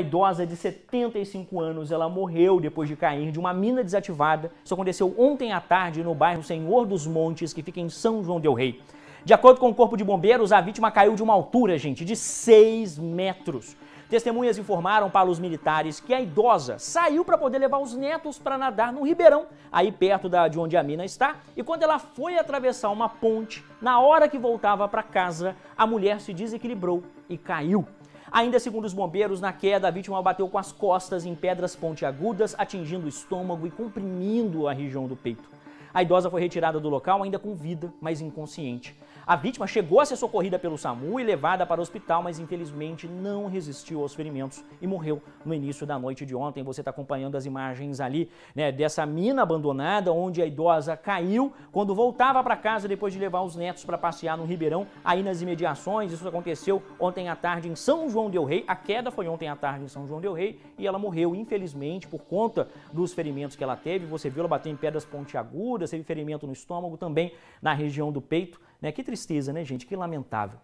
idosa de 75 anos, ela morreu depois de cair de uma mina desativada. Isso aconteceu ontem à tarde no bairro Senhor dos Montes, que fica em São João del Rei. De acordo com o Corpo de Bombeiros, a vítima caiu de uma altura, gente, de 6 metros. Testemunhas informaram para os militares que a idosa saiu para poder levar os netos para nadar no Ribeirão, aí perto da, de onde a mina está, e quando ela foi atravessar uma ponte, na hora que voltava para casa, a mulher se desequilibrou e caiu. Ainda segundo os bombeiros, na queda a vítima bateu com as costas em pedras pontiagudas, atingindo o estômago e comprimindo a região do peito. A idosa foi retirada do local ainda com vida, mas inconsciente. A vítima chegou a ser socorrida pelo SAMU e levada para o hospital, mas infelizmente não resistiu aos ferimentos e morreu no início da noite de ontem. Você está acompanhando as imagens ali, né, dessa mina abandonada onde a idosa caiu quando voltava para casa depois de levar os netos para passear no Ribeirão, aí nas imediações. Isso aconteceu ontem à tarde em São João del Rei. A queda foi ontem à tarde em São João del Rei e ela morreu infelizmente por conta dos ferimentos que ela teve. Você viu ela bater em pedras pontiagudas tontura, teve ferimento no estômago, também na região do peito. Né? Que tristeza, né, gente? Que lamentável.